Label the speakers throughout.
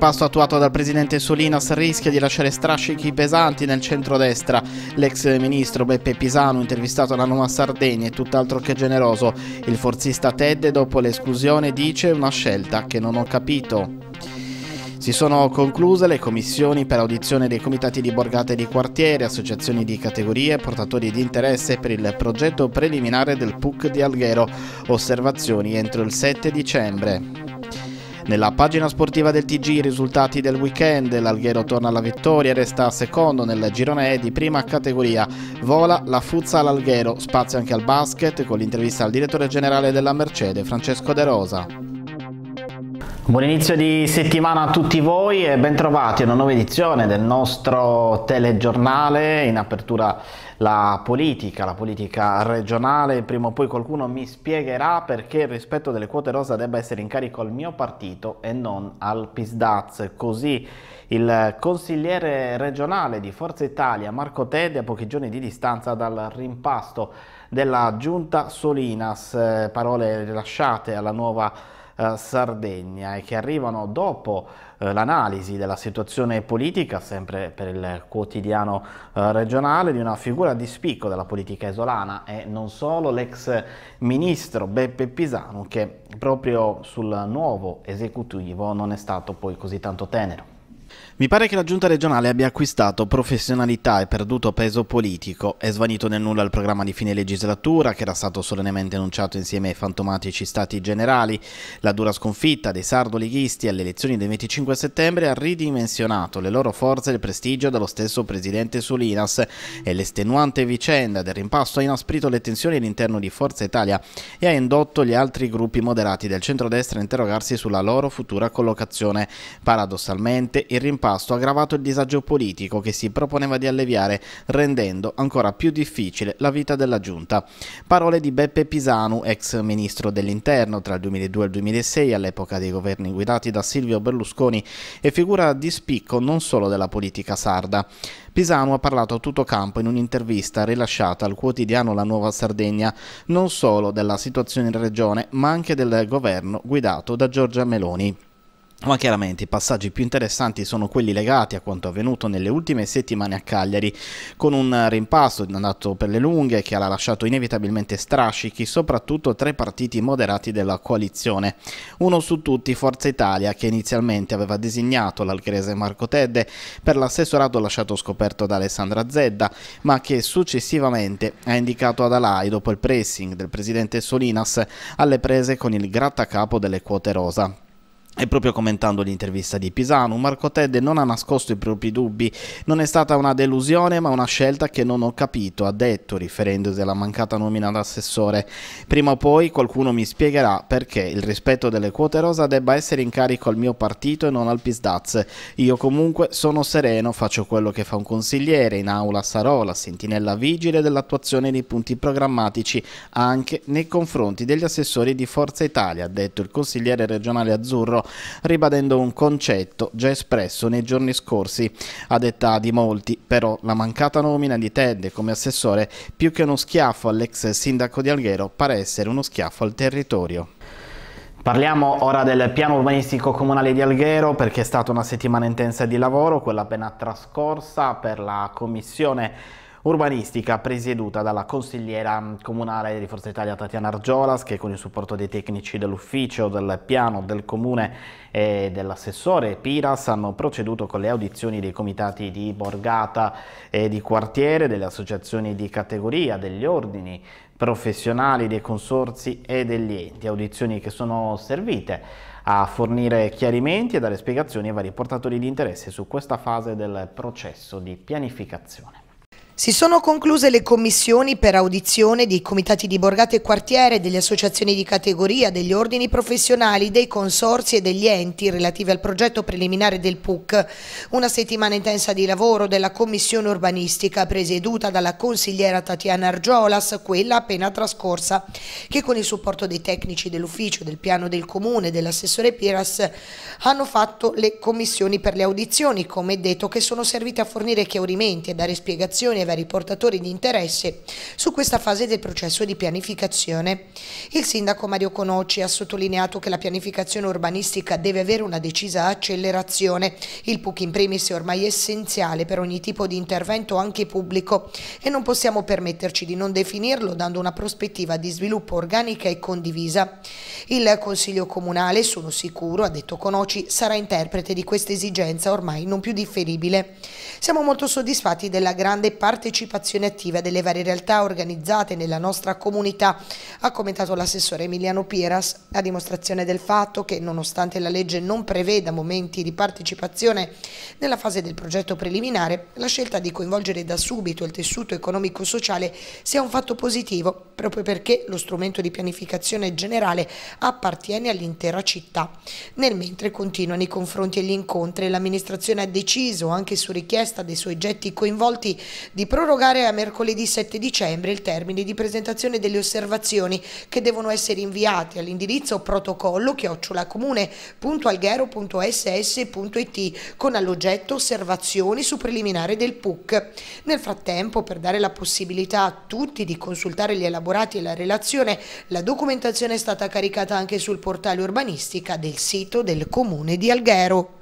Speaker 1: passo attuato dal presidente Solinas rischia di lasciare strascichi pesanti nel centrodestra. L'ex ministro Beppe Pisano, intervistato da Nuova Sardegna, è tutt'altro che generoso. Il forzista Ted, dopo l'esclusione, dice una scelta che non ho capito. Si sono concluse le commissioni per audizione dei comitati di borgate di quartiere, associazioni di categorie, portatori di interesse per il progetto preliminare del PUC di Alghero. Osservazioni entro il 7 dicembre. Nella pagina sportiva del TG i risultati del weekend, l'Alghero torna alla vittoria e resta secondo nel girone E di prima categoria. Vola la Fuzza all'Alghero, spazio anche al basket con l'intervista al direttore generale della Mercedes, Francesco De Rosa. Buon inizio di settimana a tutti voi e bentrovati a una nuova edizione del nostro telegiornale in apertura la politica, la politica regionale, prima o poi qualcuno mi spiegherà perché il rispetto delle quote rosa debba essere in carico al mio partito e non al PISDAZ, così il consigliere regionale di Forza Italia Marco Tedde a pochi giorni di distanza dal rimpasto della giunta Solinas, eh, parole rilasciate alla nuova eh, Sardegna e che arrivano dopo eh, l'analisi della situazione politica, sempre per il quotidiano eh, regionale, di una figura di spicco della politica isolana e non solo l'ex ministro Beppe Pisano che proprio sul nuovo esecutivo non è stato poi così tanto tenero. Mi pare che la giunta regionale abbia acquistato professionalità e perduto peso politico. È svanito nel nulla il programma di fine legislatura che era stato solennemente annunciato insieme ai fantomatici stati generali. La dura sconfitta dei sardo-leghisti alle elezioni del 25 settembre ha ridimensionato le loro forze e il prestigio dallo stesso presidente Solinas e l'estenuante vicenda del rimpasto ha inasprito le tensioni all'interno di Forza Italia e ha indotto gli altri gruppi moderati del centrodestra a interrogarsi sulla loro futura collocazione. Paradossalmente il rimpasto impasto ha aggravato il disagio politico che si proponeva di alleviare, rendendo ancora più difficile la vita della giunta. Parole di Beppe Pisanu, ex ministro dell'interno tra il 2002 e il 2006, all'epoca dei governi guidati da Silvio Berlusconi, e figura di spicco non solo della politica sarda. Pisano ha parlato a tutto campo in un'intervista rilasciata al quotidiano La Nuova Sardegna, non solo della situazione in regione, ma anche del governo guidato da Giorgia Meloni ma chiaramente i passaggi più interessanti sono quelli legati a quanto avvenuto nelle ultime settimane a Cagliari, con un rimpasto andato per le lunghe che ha lasciato inevitabilmente strascichi soprattutto tre partiti moderati della coalizione. Uno su tutti Forza Italia che inizialmente aveva designato l'algrese Marco Tedde per l'assessorato lasciato scoperto da Alessandra Zedda, ma che successivamente ha indicato ad Alai dopo il pressing del presidente Solinas alle prese con il grattacapo delle quote rosa. E proprio commentando l'intervista di Pisano, Marco Tedde non ha nascosto i propri dubbi. Non è stata una delusione, ma una scelta che non ho capito, ha detto, riferendosi alla mancata nomina d'assessore. Prima o poi qualcuno mi spiegherà perché il rispetto delle quote rosa debba essere in carico al mio partito e non al Pisdaz. Io comunque sono sereno, faccio quello che fa un consigliere, in aula sarò la sentinella vigile dell'attuazione dei punti programmatici, anche nei confronti degli assessori di Forza Italia, ha detto il consigliere regionale azzurro euro, ribadendo un concetto già espresso nei giorni scorsi a detta di molti, però la mancata nomina di Ted come assessore più che uno schiaffo all'ex sindaco di Alghero pare essere uno schiaffo al territorio. Parliamo ora del piano urbanistico comunale di Alghero perché è stata una settimana intensa di lavoro, quella appena trascorsa per la commissione urbanistica presieduta dalla consigliera comunale di Forza Italia Tatiana Argiolas che con il supporto dei tecnici dell'ufficio, del piano, del comune e dell'assessore Piras hanno proceduto con le audizioni dei comitati di borgata e di quartiere, delle associazioni di categoria, degli ordini professionali, dei consorzi e degli enti, audizioni che sono servite a fornire chiarimenti e dare spiegazioni ai vari portatori di interesse su questa fase del processo di pianificazione.
Speaker 2: Si sono concluse le commissioni per audizione dei comitati di borgate e quartiere, delle associazioni di categoria, degli ordini professionali, dei consorsi e degli enti relativi al progetto preliminare del PUC. Una settimana intensa di lavoro della commissione urbanistica presieduta dalla consigliera Tatiana Argiolas, quella appena trascorsa, che con il supporto dei tecnici dell'ufficio, del piano del comune e dell'assessore Piras hanno fatto le commissioni per le audizioni, come detto, che sono servite a fornire chiarimenti e dare spiegazioni vari portatori di interesse su questa fase del processo di pianificazione. Il sindaco Mario Conocci ha sottolineato che la pianificazione urbanistica deve avere una decisa accelerazione, il PUC in primis è ormai essenziale per ogni tipo di intervento anche pubblico e non possiamo permetterci di non definirlo dando una prospettiva di sviluppo organica e condivisa. Il Consiglio Comunale, sono sicuro, ha detto Conoci, sarà interprete di questa esigenza ormai non più differibile. Siamo molto soddisfatti della grande parte partecipazione attiva delle varie realtà organizzate nella nostra comunità, ha commentato l'assessore Emiliano Piras, a dimostrazione del fatto che nonostante la legge non preveda momenti di partecipazione nella fase del progetto preliminare, la scelta di coinvolgere da subito il tessuto economico-sociale sia un fatto positivo, proprio perché lo strumento di pianificazione generale appartiene all'intera città. Nel mentre continuano i confronti e gli incontri, l'amministrazione ha deciso, anche su richiesta dei soggetti coinvolti, di prorogare a mercoledì 7 dicembre il termine di presentazione delle osservazioni che devono essere inviate all'indirizzo protocollo chiocciolacomune.alghero.ss.it con all'oggetto osservazioni su preliminare del PUC. Nel frattempo, per dare la possibilità a tutti di consultare gli elaborati e la relazione, la documentazione è stata caricata anche sul portale urbanistica del sito del Comune di Alghero.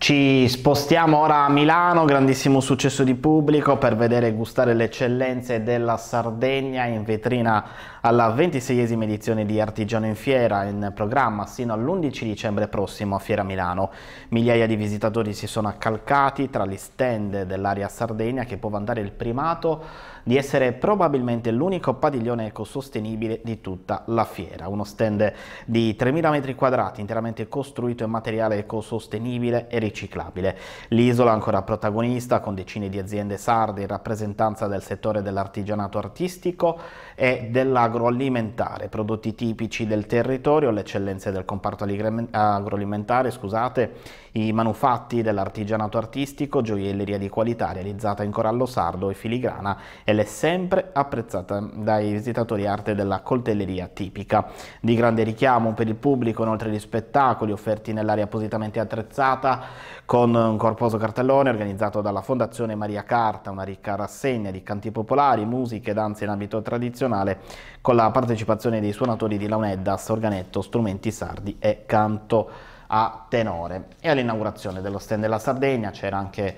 Speaker 1: Ci spostiamo ora a Milano, grandissimo successo di pubblico per vedere e gustare le eccellenze della Sardegna in vetrina alla 26esima edizione di Artigiano in Fiera in programma sino all'11 dicembre prossimo a Fiera Milano. Migliaia di visitatori si sono accalcati tra gli stand dell'area Sardegna che può vantare il primato di essere probabilmente l'unico padiglione ecosostenibile di tutta la fiera. Uno stand di 3.000 metri quadrati interamente costruito in materiale ecosostenibile e riciclabile. L'isola ancora protagonista con decine di aziende sarde in rappresentanza del settore dell'artigianato artistico e dell'agroalimentare, prodotti tipici del territorio, le eccellenze del comparto agroalimentare, scusate, i manufatti dell'artigianato artistico, gioielleria di qualità realizzata in corallo sardo e filigrana ed è sempre apprezzata dai visitatori arte della coltelleria tipica. Di grande richiamo per il pubblico inoltre gli spettacoli offerti nell'area appositamente attrezzata con un corposo cartellone organizzato dalla Fondazione Maria Carta, una ricca rassegna di canti popolari, musiche, danze in ambito tradizionale nazionale con la partecipazione dei suonatori di Launeddas, Organetto, Strumenti Sardi e Canto a Tenore. E all'inaugurazione dello stand della Sardegna c'era anche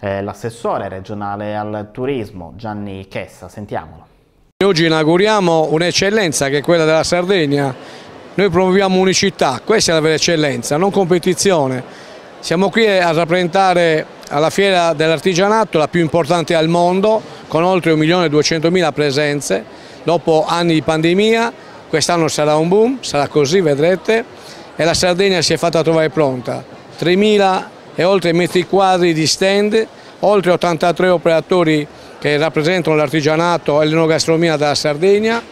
Speaker 1: eh, l'assessore regionale al turismo Gianni Chessa, sentiamolo.
Speaker 3: Oggi inauguriamo un'eccellenza che è quella della Sardegna, noi promuoviamo unicità, questa è la vera eccellenza, non competizione. Siamo qui a rappresentare alla fiera dell'artigianato, la più importante al mondo, con oltre 1.200.000 presenze dopo anni di pandemia, quest'anno sarà un boom, sarà così vedrete e la Sardegna si è fatta trovare pronta, 3.000 e oltre metri quadri di stand, oltre 83 operatori che rappresentano l'artigianato e l'enogastronomia della Sardegna,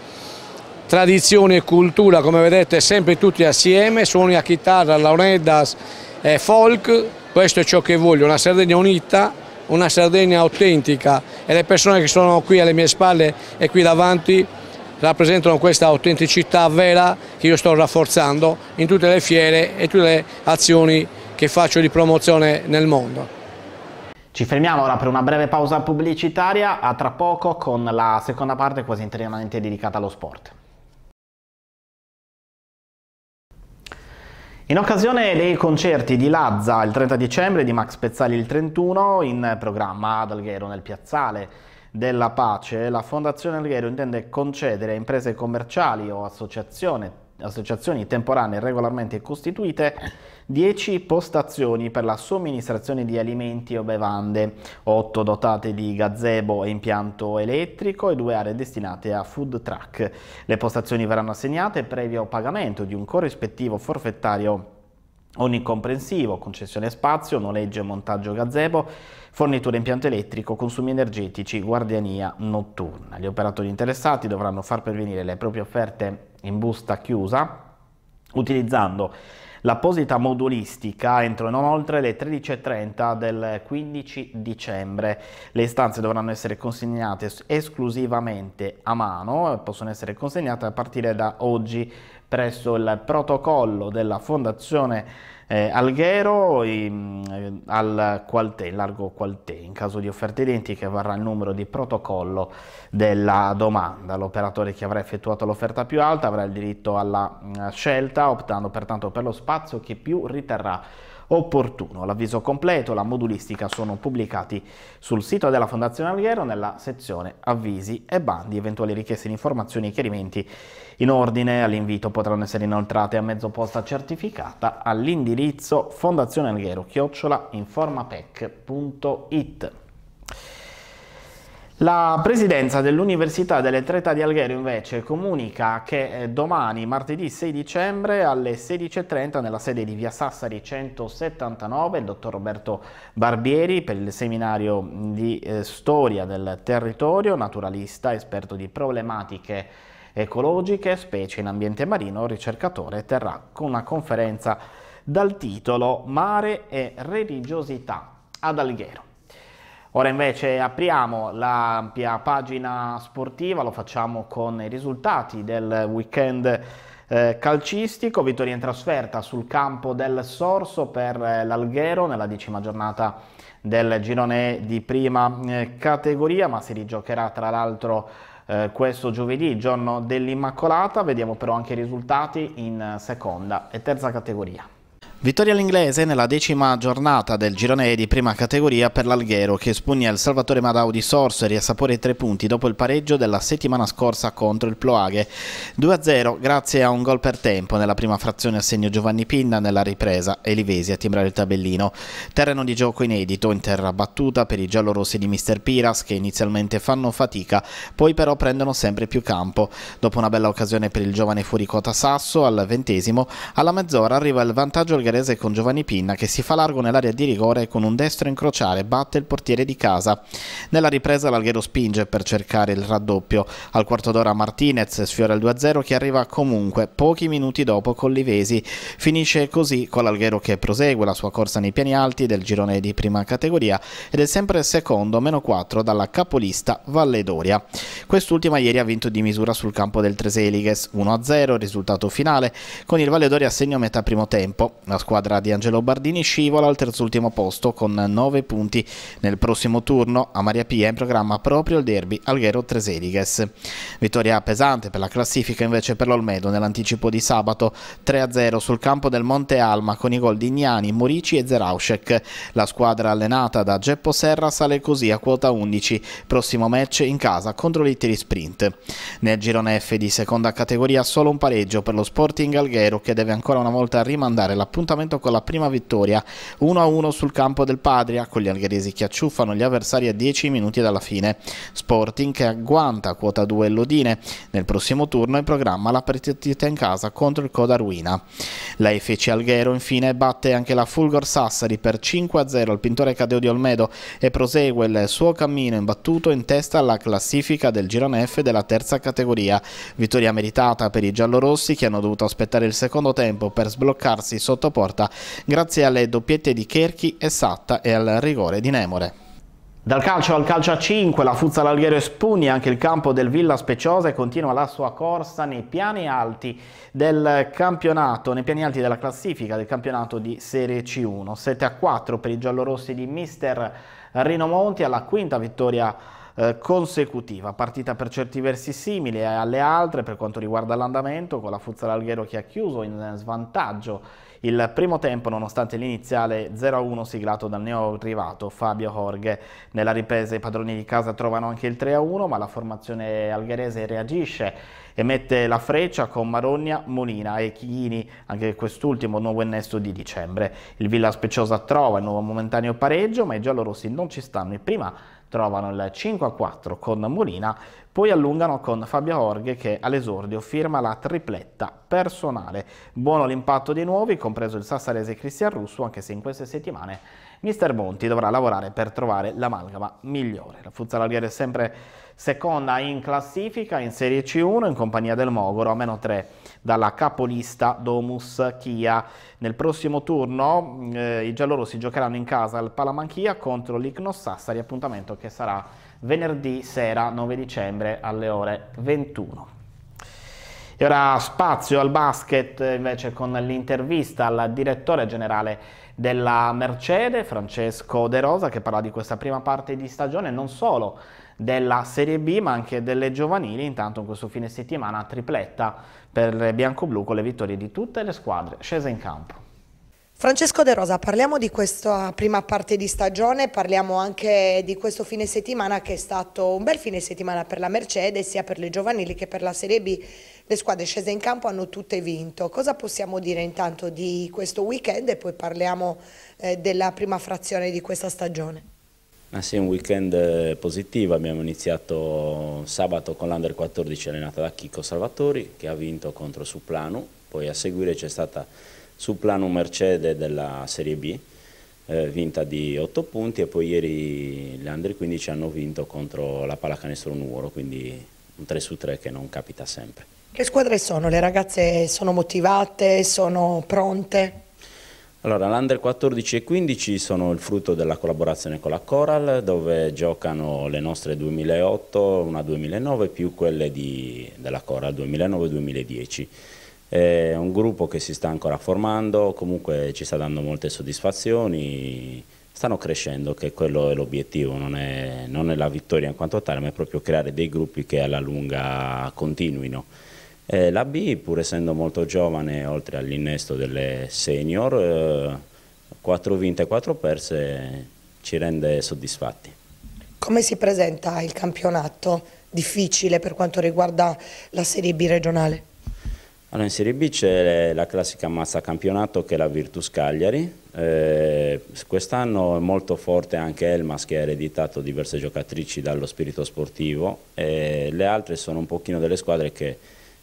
Speaker 3: tradizione e cultura come vedete sempre tutti assieme, suoni a chitarra, launedas e folk, questo è ciò che voglio, una Sardegna unita una Sardegna autentica e le persone che sono qui alle mie spalle e qui davanti rappresentano questa autenticità vera che io sto rafforzando in tutte le fiere e tutte le azioni che faccio di promozione nel mondo. Ci fermiamo ora per una breve pausa pubblicitaria, a tra
Speaker 1: poco con la seconda parte quasi interamente dedicata allo sport. In occasione dei concerti di Lazza il 30 dicembre e di Max Pezzali il 31, in programma ad Alghero nel piazzale della pace, la Fondazione Alghero intende concedere a imprese commerciali o associazioni associazioni temporanee regolarmente costituite, 10 postazioni per la somministrazione di alimenti o bevande, 8 dotate di gazebo e impianto elettrico e 2 aree destinate a food truck. Le postazioni verranno assegnate previo pagamento di un corrispettivo forfettario onnicomprensivo, concessione spazio, noleggio e montaggio gazebo, fornitura impianto elettrico, consumi energetici, guardiania notturna. Gli operatori interessati dovranno far pervenire le proprie offerte in busta chiusa utilizzando l'apposita modulistica entro non oltre le 13.30 del 15 dicembre. Le istanze dovranno essere consegnate esclusivamente a mano e possono essere consegnate a partire da oggi presso il protocollo della Fondazione eh, Alghero in, mm, al Qualtè, largo Qualtè, in caso di offerte identiche varrà il numero di protocollo della domanda. L'operatore che avrà effettuato l'offerta più alta avrà il diritto alla mm, scelta, optando pertanto per lo spazio che più riterrà opportuno. L'avviso completo, e la modulistica sono pubblicati sul sito della Fondazione Alghero nella sezione avvisi e bandi. Eventuali richieste di informazioni e chiarimenti in ordine all'invito potranno essere inoltrate a mezzo posta certificata all'indirizzo fondazionealghero-informapec.it. La presidenza dell'Università delle Treta di Alghero invece comunica che eh, domani, martedì 6 dicembre, alle 16.30 nella sede di Via Sassari 179, il dottor Roberto Barbieri per il seminario di eh, storia del territorio, naturalista, esperto di problematiche ecologiche, specie in ambiente marino, ricercatore, terrà una conferenza dal titolo Mare e religiosità ad Alghero. Ora invece apriamo l'ampia pagina sportiva, lo facciamo con i risultati del weekend eh, calcistico, vittoria in trasferta sul campo del Sorso per eh, l'Alghero nella decima giornata del girone di prima eh, categoria, ma si rigiocherà tra l'altro eh, questo giovedì, giorno dell'Immacolata, vediamo però anche i risultati in seconda e terza categoria. Vittoria all'inglese nella decima giornata del girone di prima categoria per l'Alghero che spugna il Salvatore Madau di Sorso e riassapora i tre punti dopo il pareggio della settimana scorsa contro il Ploaghe. 2-0 grazie a un gol per tempo nella prima frazione a segno Giovanni Pinna nella ripresa e Livesi a timbrare il tabellino. Terreno di gioco inedito in terra battuta per i giallorossi di Mr. Piras che inizialmente fanno fatica poi però prendono sempre più campo. Dopo una bella occasione per il giovane fuoricota Sasso al ventesimo alla mezz'ora arriva il vantaggio al ungherese con Giovanni Pinna che si fa largo nell'area di rigore con un destro incrociare batte il portiere di casa. Nella ripresa l'Alghero spinge per cercare il raddoppio. Al quarto d'ora Martinez sfiora il 2-0 che arriva comunque pochi minuti dopo con Livesi. Finisce così con l'Alghero che prosegue la sua corsa nei piani alti del girone di prima categoria ed è sempre secondo meno 4 dalla capolista Valle d'Oria. Quest'ultima ieri ha vinto di misura sul campo del Treseliges 1-0 risultato finale con il Valle d'Oria a segno metà primo tempo. La la squadra di Angelo Bardini scivola al terzultimo posto con 9 punti. Nel prossimo turno a Maria Pia in programma proprio il derby Alghero Treseliges. Vittoria pesante per la classifica invece per l'Olmedo nell'anticipo di sabato 3-0 sul campo del Monte Alma con i gol di Gnani, Morici e Zerausek. La squadra allenata da Geppo Serra sale così a quota 11, prossimo match in casa contro l'Itiri Sprint. Nel girone F di seconda categoria solo un pareggio per lo Sporting Alghero che deve ancora una volta rimandare l'appuntamento appuntamento con la prima vittoria 1-1 sul campo del Padria con gli algheresi che acciuffano gli avversari a 10 minuti dalla fine. Sporting che agguanta quota 2 Lodine. Nel prossimo turno è in programma la partita in casa contro il Coda Ruina. La FC Alghero infine batte anche la Fulgor Sassari per 5-0 al pintore Cadeo di Olmedo e prosegue il suo cammino imbattuto in testa alla classifica del girone F della terza categoria. Vittoria meritata per i giallorossi che hanno dovuto aspettare il secondo tempo per sbloccarsi sotto porta grazie alle doppiette di Kerchi e Satta e al rigore di Nemore. Dal calcio al calcio a 5, la Fuzza Alghero e anche il campo del Villa Speciosa e continua la sua corsa nei piani alti del campionato, nei piani alti della classifica del campionato di Serie C1. 7 a 4 per i giallorossi di Mister Rino Monti alla quinta vittoria eh, consecutiva, partita per certi versi simile alle altre per quanto riguarda l'andamento, con la Futsal Alghero che ha chiuso in svantaggio il primo tempo nonostante l'iniziale 0-1 siglato dal neo arrivato Fabio Jorge. Nella ripresa i padroni di casa trovano anche il 3-1 ma la formazione algherese reagisce e mette la freccia con Marogna, Molina e Chighini, anche quest'ultimo nuovo innesto di dicembre. Il Villa Speciosa trova il nuovo momentaneo pareggio ma i giallorossi non ci stanno in prima trovano il 5-4 con Molina, poi allungano con Fabio Orghe che all'esordio firma la tripletta personale. Buono l'impatto dei nuovi, compreso il sassarese Cristian Russo, anche se in queste settimane Mister Monti dovrà lavorare per trovare l'amalgama migliore. La Futsal Alghero è sempre seconda in classifica in Serie C1 in compagnia del Mogoro a meno 3 dalla capolista Domus Chia. Nel prossimo turno eh, i giallorossi giocheranno in casa al Palamanchia contro l'Icnos Sassari, appuntamento che sarà venerdì sera 9 dicembre alle ore 21. E ora spazio al basket eh, invece con l'intervista al direttore generale della Mercedes, Francesco De Rosa, che parla di questa prima parte di stagione non solo della Serie B ma anche delle giovanili, intanto in questo fine settimana tripletta per il bianco-blu con le vittorie di tutte le squadre scese in campo.
Speaker 2: Francesco De Rosa, parliamo di questa prima parte di stagione, parliamo anche di questo fine settimana che è stato un bel fine settimana per la Mercedes, sia per le giovanili che per la Serie B. Le squadre scese in campo hanno tutte vinto. Cosa possiamo dire intanto di questo weekend e poi parliamo eh, della prima frazione di questa stagione?
Speaker 4: Ma ah sì, un weekend eh, positivo, abbiamo iniziato sabato con l'Under 14 allenata da Chico Salvatori che ha vinto contro Suplanu, poi a seguire c'è stata Suplanu Mercede della Serie B, eh, vinta di 8 punti e poi ieri le Under 15 hanno vinto contro la Pallacanestro Nuoro, quindi un 3 su 3 che non capita sempre.
Speaker 2: Che squadre sono? Le ragazze sono motivate, sono pronte?
Speaker 4: Allora, l'Under 14 e 15 sono il frutto della collaborazione con la Coral, dove giocano le nostre 2008, una 2009, più quelle di, della Coral 2009-2010. È un gruppo che si sta ancora formando, comunque ci sta dando molte soddisfazioni, stanno crescendo, che quello è l'obiettivo, non, non è la vittoria in quanto tale, ma è proprio creare dei gruppi che alla lunga continuino. Eh, la B, pur essendo molto giovane, oltre all'innesto delle senior, eh, 4 vinte e 4 perse ci rende soddisfatti.
Speaker 2: Come si presenta il campionato difficile per quanto riguarda la Serie B regionale?
Speaker 4: Allora, in Serie B c'è la classica mazza campionato che è la Virtus Cagliari, eh, quest'anno è molto forte anche Elmas che ha ereditato diverse giocatrici dallo spirito sportivo, eh, le altre sono un pochino delle squadre che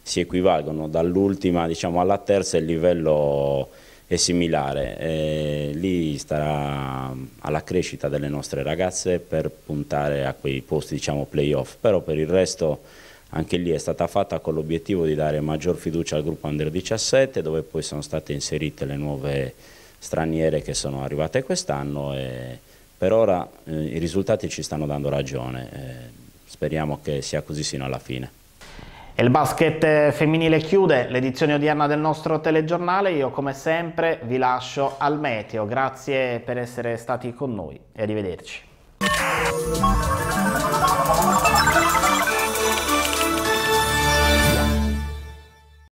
Speaker 4: si equivalgono, dall'ultima diciamo, alla terza il livello è similare, e lì starà alla crescita delle nostre ragazze per puntare a quei posti diciamo, playoff, però per il resto anche lì è stata fatta con l'obiettivo di dare maggior fiducia al gruppo Under 17 dove poi sono state inserite le nuove straniere che sono arrivate quest'anno e per ora eh, i risultati ci stanno dando ragione, eh, speriamo che sia così sino alla fine.
Speaker 1: Il basket eh, femminile chiude l'edizione odierna del nostro telegiornale, io come sempre vi lascio al meteo, grazie per essere stati con noi e arrivederci.